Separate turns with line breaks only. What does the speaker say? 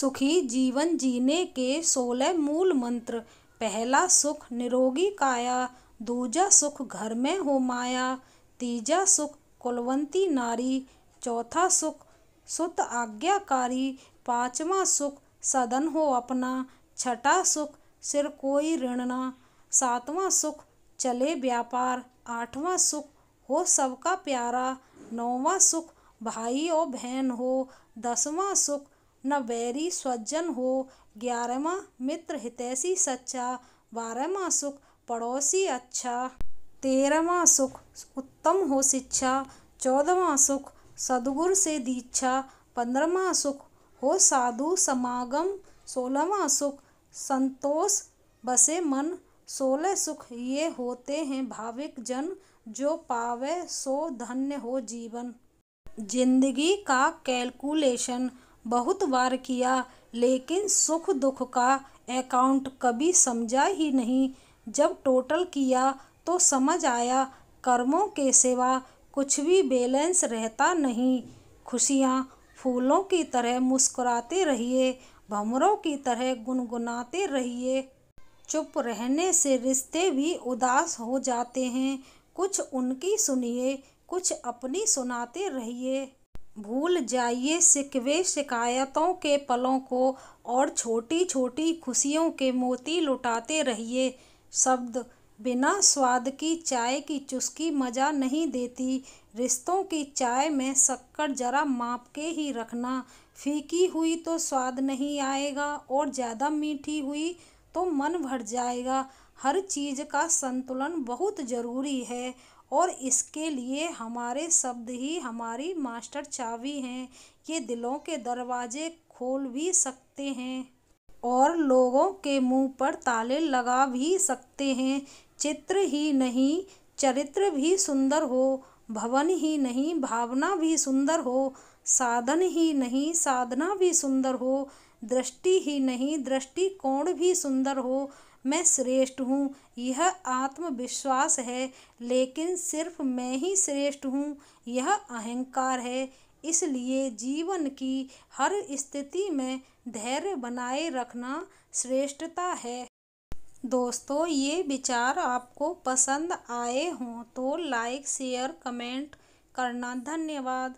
सुखी जीवन जीने के सोलह मूल मंत्र पहला सुख निरोगी काया दूजा सुख घर में हो माया तीजा सुख कुलवंती नारी चौथा सुख सुत आज्ञाकारी पांचवा सुख सदन हो अपना छठा सुख सिर कोई ऋणना सातवां सुख चले व्यापार आठवां सुख हो सबका प्यारा नौवां सुख भाई और बहन हो दसवां सुख न बैरी स्वजन हो ग्यारहवा मित्र हितैषी सच्चा बारहवा सुख पड़ोसी अच्छा तेरहवा सुख उत्तम हो शिक्षा चौदहवा सुख सदगुर से दीक्षा पंद्रहवा सुख हो साधु समागम सोलहवा सुख संतोष बसे मन सोलह सुख ये होते हैं भाविक जन जो पावे सो धन्य हो जीवन जिंदगी का कैलकुलेशन बहुत बार किया लेकिन सुख दुख का अकाउंट कभी समझा ही नहीं जब टोटल किया तो समझ आया कर्मों के सिवा कुछ भी बैलेंस रहता नहीं खुशियाँ फूलों की तरह मुस्कुराते रहिए भमरों की तरह गुनगुनाते रहिए चुप रहने से रिश्ते भी उदास हो जाते हैं कुछ उनकी सुनिए कुछ अपनी सुनाते रहिए भूल जाइए सिकवे शिकायतों के पलों को और छोटी छोटी खुशियों के मोती लुटाते रहिए शब्द बिना स्वाद की चाय की चुस्की मज़ा नहीं देती रिश्तों की चाय में शक्कर ज़रा माप के ही रखना फीकी हुई तो स्वाद नहीं आएगा और ज़्यादा मीठी हुई तो मन भर जाएगा हर चीज़ का संतुलन बहुत ज़रूरी है और इसके लिए हमारे शब्द ही हमारी मास्टर चावी हैं ये दिलों के दरवाजे खोल भी सकते हैं और लोगों के मुंह पर ताले लगा भी सकते हैं चित्र ही नहीं चरित्र भी सुंदर हो भवन ही नहीं भावना भी सुंदर हो साधन ही नहीं साधना भी सुंदर हो दृष्टि ही नहीं दृष्टिकोण भी सुंदर हो मैं श्रेष्ठ हूँ यह आत्मविश्वास है लेकिन सिर्फ मैं ही श्रेष्ठ हूँ यह अहंकार है इसलिए जीवन की हर स्थिति में धैर्य बनाए रखना श्रेष्ठता है दोस्तों ये विचार आपको पसंद आए हों तो लाइक शेयर कमेंट करना धन्यवाद